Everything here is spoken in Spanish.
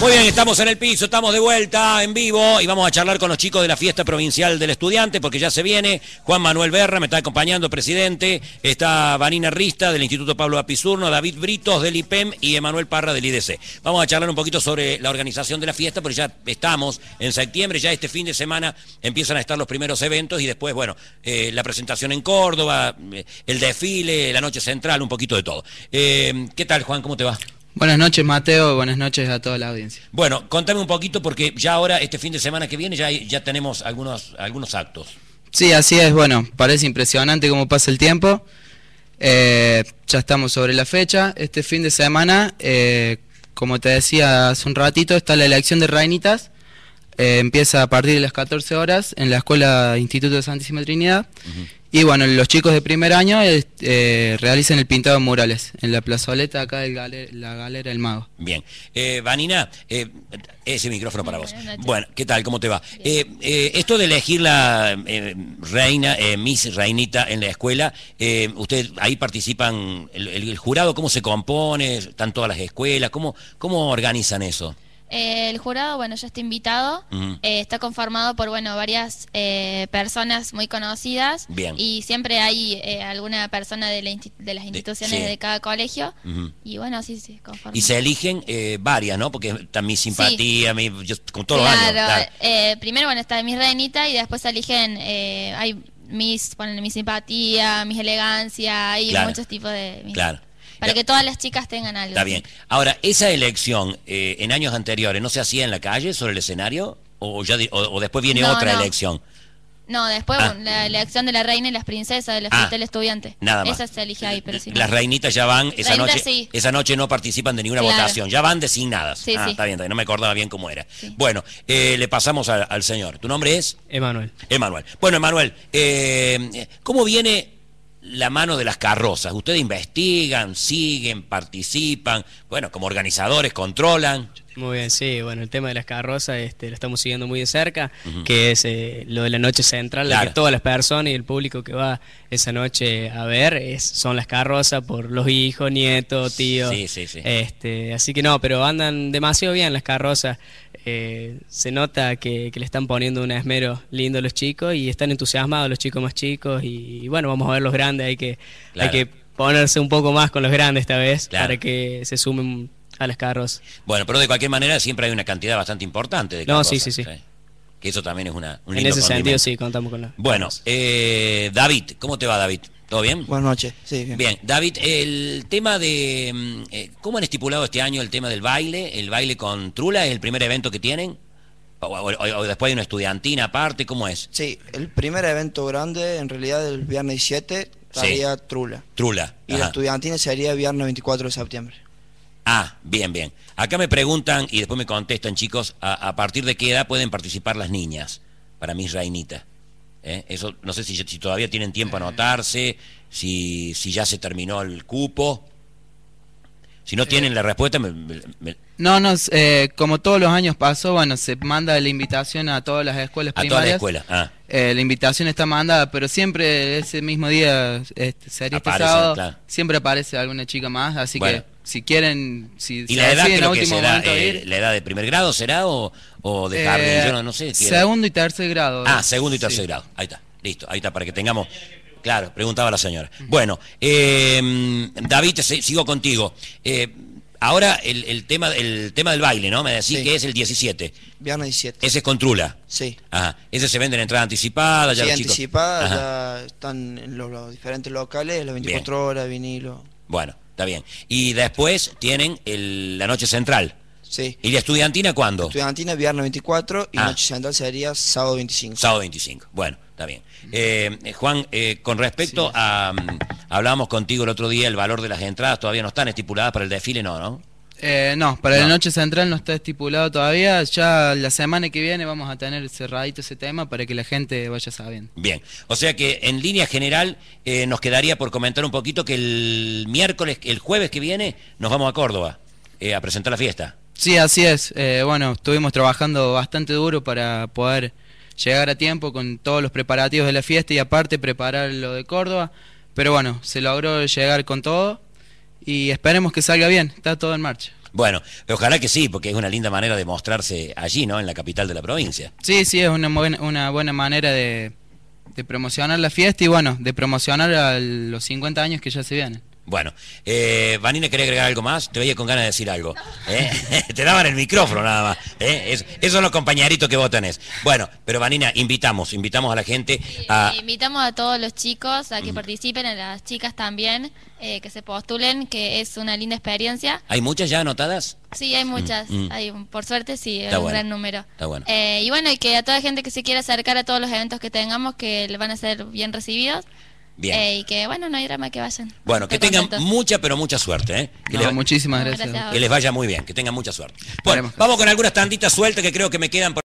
Muy bien, estamos en el piso, estamos de vuelta en vivo y vamos a charlar con los chicos de la fiesta provincial del estudiante porque ya se viene. Juan Manuel Berra me está acompañando, presidente. Está Vanina Rista del Instituto Pablo Apizurno, David Britos del IPEM y Emanuel Parra del IDC. Vamos a charlar un poquito sobre la organización de la fiesta porque ya estamos en septiembre, ya este fin de semana empiezan a estar los primeros eventos y después, bueno, eh, la presentación en Córdoba, eh, el desfile, la noche central, un poquito de todo. Eh, ¿Qué tal, Juan? ¿Cómo te va? Buenas noches, Mateo. Buenas noches a toda la audiencia. Bueno, contame un poquito porque ya ahora, este fin de semana que viene, ya, ya tenemos algunos, algunos actos. Sí, así es. Bueno, parece impresionante cómo pasa el tiempo. Eh, ya estamos sobre la fecha. Este fin de semana, eh, como te decía hace un ratito, está la elección de Reinitas. Eh, empieza a partir de las 14 horas en la Escuela Instituto de Santísima Trinidad. Y bueno, los chicos de primer año este, eh, realizan el pintado de murales en la plazoleta acá de la Galera el Mago. Bien. Eh, Vanina, eh, ese micrófono para vos. Bueno, ¿qué tal? ¿Cómo te va? Eh, esto de elegir la reina, Miss Reinita en la escuela, ¿ustedes ahí participan el, el, jurado? ¿Cómo se compone? ¿Están todas las escuelas? ¿Cómo, cómo organizan eso? Eh, el jurado, bueno, ya está invitado. Eh, está conformado por, bueno, varias eh, personas muy conocidas. Bien. Y siempre hay alguna persona de, las instituciones de, cada colegio. Y bueno, sí, sí, conforme. Y se eligen varias, ¿no? Porque está mi simpatía, mi, yo, con todos los años. Claro. primero, bueno, está mi reinita y después se eligen, hay mis, ponen bueno, mi simpatía, mis elegancia, hay muchos tipos de... Claro. Para que todas las chicas tengan algo. Está bien. Ahora, esa elección eh, en años anteriores, ¿no se hacía en la calle, sobre el escenario? ¿O, ya o, después viene otra elección? No, después ah. la elección de la reina y las princesas de la ah. estudiante. Nada más. Esa se elige ahí, pero sí. Las reinitas ya van, esa noche esa noche no participan de ninguna votación, ya van designadas. Sí, ah, Está, bien, está no me acordaba bien cómo era. Bueno, eh, le pasamos al señor. ¿Tu nombre es? Emanuel. Emanuel. Bueno, Emanuel, eh, ¿cómo viene la mano de las carrozas? ¿Ustedes investigan, siguen, participan? Bueno, como organizadores, controlan. Muy bien, sí, bueno, el tema de las carrozas este, lo estamos siguiendo muy de cerca, que es eh, lo de la noche central, que todas las personas y el público que va esa noche a ver es, son las carrozas por los hijos, nietos, tíos. Sí, sí, sí. Este, así que no, pero andan demasiado bien las carrozas. Eh, se nota que, le están poniendo un esmero lindo a los chicos y están entusiasmados los chicos más chicos y, bueno, vamos a ver los grandes, hay que, hay que ponerse un poco más con los grandes esta vez para que se sumen a las carros Bueno, pero de cualquier manera siempre hay una cantidad bastante importante de carros No, sí, sí, sí. ¿eh? Que eso también es una... en ese sentido sí, contamos con la... Bueno, eh, David, ¿cómo te va David? ¿Todo bien? Buenas noches, sí, bien. David, el tema de... Mm, eh, ¿Cómo han estipulado este año el tema del baile? ¿El baile con Trula es el primer evento que tienen? O, después hay una estudiantina aparte, ¿cómo es? Sí, el primer evento grande, en realidad el viernes 7, sería Trula. Trula. Y la estudiantina sería el viernes 24 de septiembre. Ah, bien, bien. Acá me preguntan y después me contestan, chicos, a, partir de qué edad pueden participar las niñas para mis reinitas. ¿eh? Eso no sé si, todavía tienen tiempo a anotarse, si, si ya se terminó el cupo. Si no tienen la respuesta, me, no, no, eh, como todos los años pasó, bueno, se manda la invitación a todas las escuelas primarias. A todas las escuelas, ah. Eh, la invitación está mandada, pero siempre ese mismo día, este, este siempre aparece alguna chica más, así que si quieren, si ¿Y la edad eh, ¿La edad de primer grado será o, de eh, Segundo y tercer grado. Ah, segundo y tercer grado. Ahí está, listo, ahí está, para que tengamos... Claro, preguntaba la señora. Bueno, David, sigo contigo. Ahora el, tema, el tema del baile, ¿no? Me decís que es el 17. Viernes 17. Ese es con Sí. Ajá. Ese se vende en entrada anticipada. Ya sí, anticipada, ya están en los, diferentes locales, las 24 horas, vinilo. Bueno, está bien. Y después tienen la noche central. Sí. ¿Y la estudiantina cuándo? estudiantina viernes 24 y ah. noche central sería sábado 25. Sábado 25, bueno, está bien. Eh, Juan, eh, con respecto a... Mm, Hablábamos contigo el otro día, el valor de las entradas todavía no están estipuladas para el desfile, no, ¿no? Eh, no, para la noche central no está estipulado todavía. Ya la semana que viene vamos a tener cerradito ese tema para que la gente vaya sabiendo. Bien, o sea que en línea general eh, nos quedaría por comentar un poquito que el miércoles, el jueves que viene, nos vamos a Córdoba eh, a presentar la fiesta. Sí, así es. bueno, estuvimos trabajando bastante duro para poder llegar a tiempo con todos los preparativos de la fiesta y aparte preparar lo de Córdoba. Pero bueno, se logró llegar con todo y esperemos que salga bien, está todo en marcha. Bueno, ojalá que sí, porque es una linda manera de mostrarse allí, ¿no? En la capital de la provincia. Sí, sí, es una buena, manera de, de promocionar la fiesta y bueno, de promocionar a los 50 años que ya se vienen. Bueno, eh, Vanina quería agregar algo más, te veía con ganas de decir algo. ¿eh? te daban el micrófono nada más. ¿eh? Es, esos son los compañeritos que vos tenés. Bueno, pero Vanina, invitamos, invitamos a la gente a... invitamos a todos los chicos a que participen, a las chicas también, eh, que se postulen, que es una linda experiencia. ¿Hay muchas ya anotadas? Sí, hay mm, muchas. Mm. Hay, por suerte sí, un gran número. y bueno, y que a toda la gente que se quiera acercar a todos los eventos que tengamos, que van a ser bien recibidos y que bueno, no hay drama que vayan. Bueno, que tengan mucha, pero mucha suerte. ¿eh? Muchísimas gracias. que les vaya muy bien, que tengan mucha suerte. Bueno, vamos con algunas tanditas sueltas que creo que me quedan por...